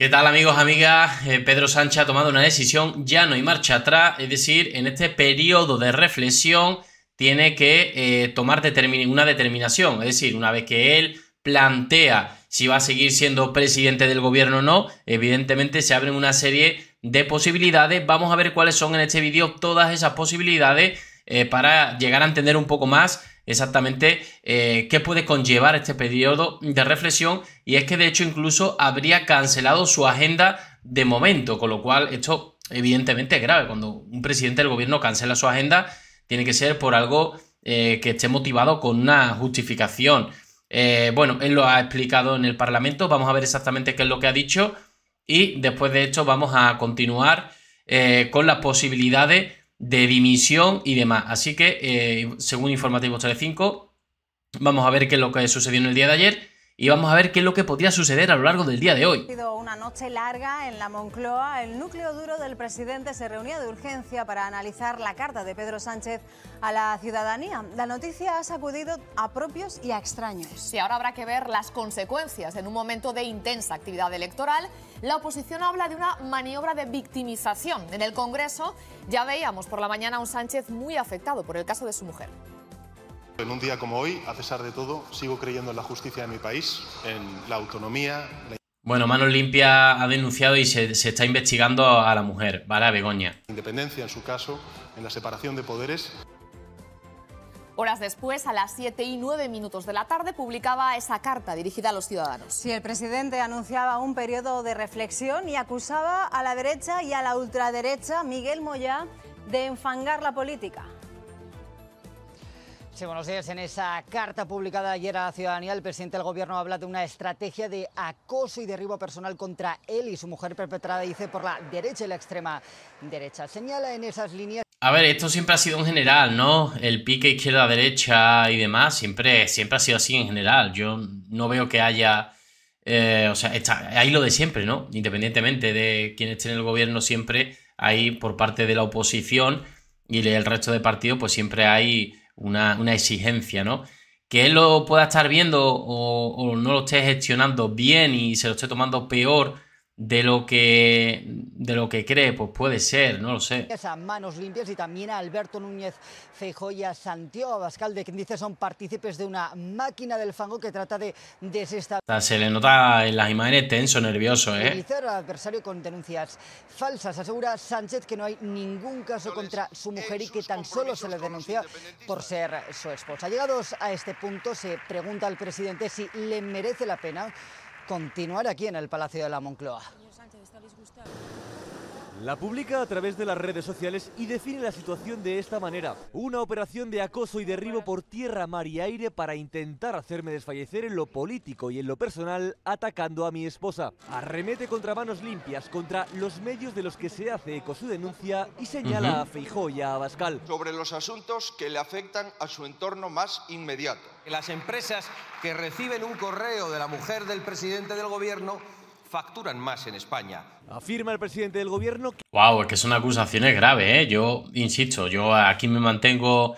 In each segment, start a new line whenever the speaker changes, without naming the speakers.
¿Qué tal amigos, amigas? Eh, Pedro Sánchez ha tomado una decisión, ya no hay marcha atrás, es decir, en este periodo de reflexión tiene que eh, tomar una determinación, es decir, una vez que él plantea si va a seguir siendo presidente del gobierno o no, evidentemente se abren una serie de posibilidades, vamos a ver cuáles son en este vídeo todas esas posibilidades eh, para llegar a entender un poco más exactamente eh, qué puede conllevar este periodo de reflexión y es que de hecho incluso habría cancelado su agenda de momento, con lo cual esto evidentemente es grave. Cuando un presidente del gobierno cancela su agenda, tiene que ser por algo eh, que esté motivado con una justificación. Eh, bueno, él lo ha explicado en el Parlamento, vamos a ver exactamente qué es lo que ha dicho y después de esto vamos a continuar con las posibilidades de dimisión y demás. Así que, según eh, según Informativo 5, vamos a ver qué es lo que sucedió en el día de ayer y vamos a ver qué es lo que podría suceder a lo largo del día de hoy. Ha sido una noche larga en la Moncloa. El núcleo duro del presidente se reunía de urgencia para analizar la carta de Pedro Sánchez a la ciudadanía. La noticia ha sacudido a propios y a extraños. Y ahora habrá que ver las consecuencias. En un momento de intensa actividad electoral, la oposición habla de una maniobra de victimización. En el Congreso ya veíamos por la mañana a un Sánchez muy afectado por el caso de su mujer. En un día como hoy, a pesar de todo, sigo creyendo en la justicia de mi país, en la autonomía. Bueno, manos Limpia ha denunciado y se, está investigando a la mujer, ¿vale? A Begoña. Independencia, en su caso, en la separación de poderes. Horas después, a las 7 y 9 minutos de la tarde, publicaba esa carta dirigida a los ciudadanos. Si el presidente anunciaba un periodo de reflexión y acusaba a la derecha y a la ultraderecha, Miguel Moyá, de enfangar la política buenos días. En esa carta publicada ayer a la ciudadanía, el presidente del gobierno habla de una estrategia de acoso y derribo personal contra él y su mujer perpetrada, dice, por la derecha y la extrema derecha. Señala en esas líneas... A ver, esto siempre ha sido en general, ¿no? El pique izquierda-derecha y demás siempre, siempre ha sido así en general. Yo no veo que haya... Eh, o sea, está, hay lo de siempre, ¿no? Independientemente de quién esté en el gobierno, siempre hay por parte de la oposición y el resto de partidos, pues siempre hay una, exigencia, ¿no? Que él lo pueda estar viendo o, o no lo esté gestionando bien y se lo esté tomando peor de lo que de lo que cree, pues puede ser, no lo sé. A manos limpias y también a Alberto Núñez Feijóo Santiago Abascal de quien dice son partícipes de una máquina del fango que trata de desestabilizar. Se le nota en las imágenes tenso, nervioso, ¿eh? al adversario con denuncias falsas. Asegura Sánchez que no hay ningún caso contra su mujer y que tan solo se le denuncia por ser su esposa. Llegados a este punto se pregunta al presidente si le merece la pena continuar aquí en el Palacio de la Moncloa. La publica a través de las redes sociales y define la situación de esta manera. Una operación de acoso y derribo por tierra, mar y aire para intentar hacerme desfallecer en lo político y en lo personal atacando a mi esposa. Arremete contra manos limpias, contra los medios de los que se hace eco su denuncia y señala a Feijó y a Abascal. Sobre los asuntos que le afectan a su entorno más inmediato. Las empresas que reciben un correo de la mujer del presidente del gobierno facturan más en España. Afirma el presidente del gobierno que... Wow, es que son acusaciones graves, ¿eh? Yo, insisto, yo aquí me mantengo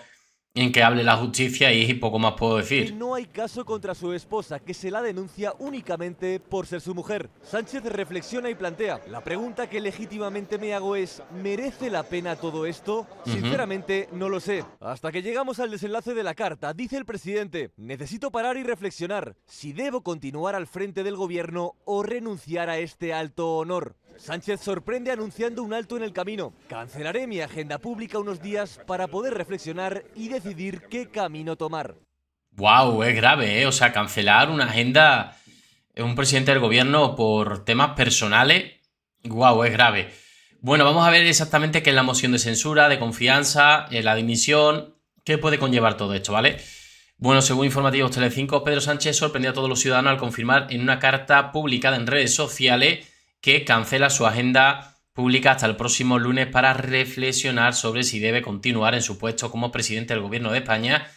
en que hable la justicia y poco más puedo decir. no hay caso contra su esposa, que se la denuncia únicamente por ser su mujer. Sánchez reflexiona y plantea, la pregunta que legítimamente me hago es, ¿merece la pena todo esto? Sinceramente, no lo sé. Hasta que llegamos al desenlace de la carta, dice el presidente, necesito parar y reflexionar si debo continuar al frente del gobierno o renunciar a este alto honor. Sánchez sorprende anunciando un alto en el camino. Cancelaré mi agenda pública unos días para poder reflexionar y decidir decidir qué camino tomar. Wow, es grave, ¿eh? O sea, cancelar una agenda un presidente del gobierno por temas personales, wow, es grave. Bueno, vamos a ver exactamente qué es la moción de censura, de confianza, eh, la dimisión, qué puede conllevar todo esto, ¿vale? Bueno, según informativos Telecinco, Pedro Sánchez sorprendió a todos los ciudadanos al confirmar en una carta publicada en redes sociales que cancela su agenda pública hasta el próximo lunes para reflexionar sobre si debe continuar en su puesto como presidente del Gobierno de España,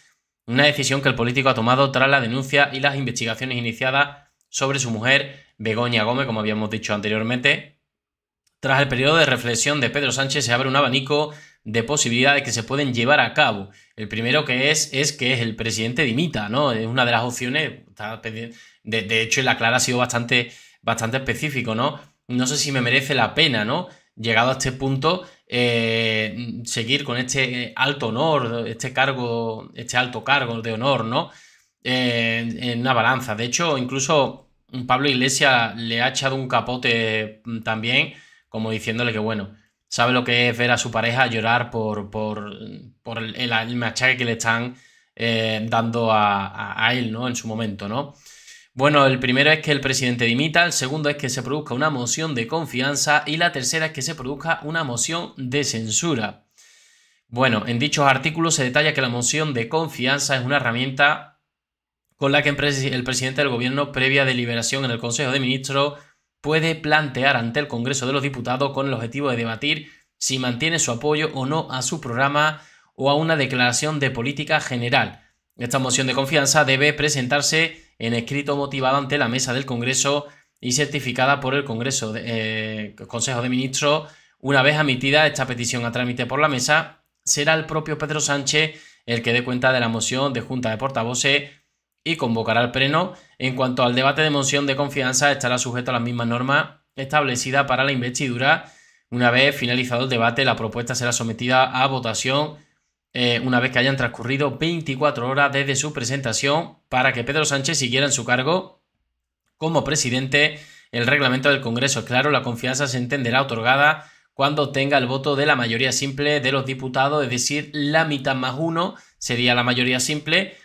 una decisión que el político ha tomado tras la denuncia y las investigaciones iniciadas sobre su mujer Begoña Gómez, como habíamos dicho anteriormente. Tras el periodo de reflexión de Pedro Sánchez se abre un abanico de posibilidades que se pueden llevar a cabo. El primero que es es que el presidente dimita, ¿no? Es una de las opciones. De, de hecho, la Clara ha sido bastante, bastante específico, ¿no? no sé si me merece la pena, ¿no? Llegado a este punto, eh, seguir con este eh, alto honor, este cargo, este alto cargo de honor, ¿no? Eh, en una balanza. De hecho, incluso Pablo Iglesias le ha echado un capote mm, también, como diciéndole que, bueno, sabe lo que es ver a su pareja llorar por, el, el, que le están dando a él, ¿no? En su momento, ¿no? Bueno, el primero es que el presidente dimita, el segundo es que se produzca una moción de confianza y la tercera es que se produzca una moción de censura. Bueno, en dichos artículos se detalla que la moción de confianza es una herramienta con la que el presidente del gobierno previa deliberación en el Consejo de Ministros puede plantear ante el Congreso de los Diputados con el objetivo de debatir si mantiene su apoyo o no a su programa o a una declaración de política general. Esta moción de confianza debe presentarse en escrito motivado ante la mesa del Congreso y certificada por el Congreso de, eh, Consejo de Ministros. Una vez admitida esta petición a trámite por la mesa, será el propio Pedro Sánchez el que dé cuenta de la moción de Junta de Portavoces y convocará al Pleno. En cuanto al debate de moción de confianza, estará sujeto a las mismas normas establecidas para la investidura. Una vez finalizado el debate, la propuesta será sometida a votación eh, una vez que hayan transcurrido 24 horas desde su presentación para que Pedro Sánchez siguiera en su cargo como presidente. El reglamento del Congreso claro, la confianza se entenderá otorgada cuando tenga el voto de la mayoría simple de los diputados, es decir, la mitad más uno sería la mayoría simple.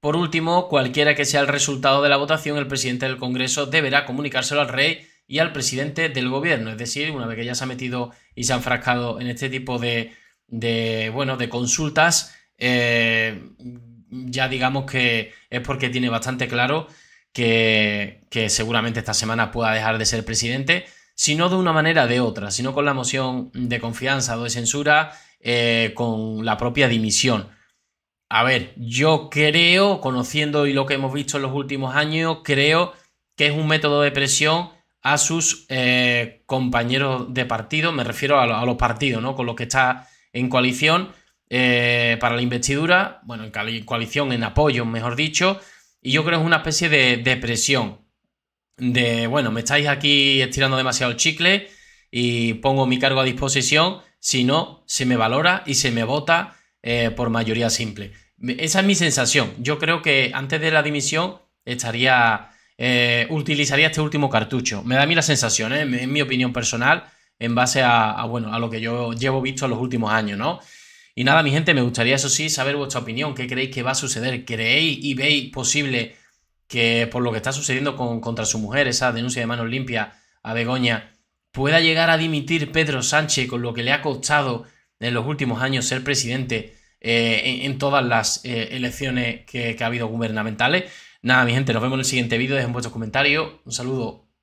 Por último, cualquiera que sea el resultado de la votación, el presidente del Congreso deberá comunicárselo al rey y al presidente del gobierno. Es decir, una vez que ya se ha metido y se ha enfrascado en este tipo de, de, bueno, de consultas, eh, ya digamos que es porque tiene bastante claro que, que, seguramente esta semana pueda dejar de ser presidente, si no de una manera de otra, sino con la moción de confianza o de censura, eh, con la propia dimisión. A ver, yo creo, conociendo y lo que hemos visto en los últimos años, creo que es un método de presión a sus eh, compañeros de partido, me refiero a, los partidos, ¿no? Con los que está en coalición eh, para la investidura, bueno, en coalición, en apoyo, mejor dicho, y yo creo que es una especie de, presión, de, bueno, me estáis aquí estirando demasiado el chicle y pongo mi cargo a disposición, si no, se me valora y se me vota eh, por mayoría simple. Esa es mi sensación. Yo creo que antes de la dimisión estaría... Eh, utilizaría este último cartucho. Me da a mí la sensación, en mi opinión personal, en base a, bueno, a lo que yo llevo visto en los últimos años, ¿no? Y nada, mi gente, me gustaría eso sí saber vuestra opinión. ¿Qué creéis que va a suceder? ¿Creéis y veis posible que por lo que está sucediendo con, contra su mujer, esa denuncia de manos limpias a Begoña, pueda llegar a dimitir Pedro Sánchez con lo que le ha costado en los últimos años ser presidente eh, en, todas las eh, elecciones que, ha habido gubernamentales? Nada, mi gente, nos vemos en el siguiente vídeo. Dejen vuestros comentarios. Un saludo.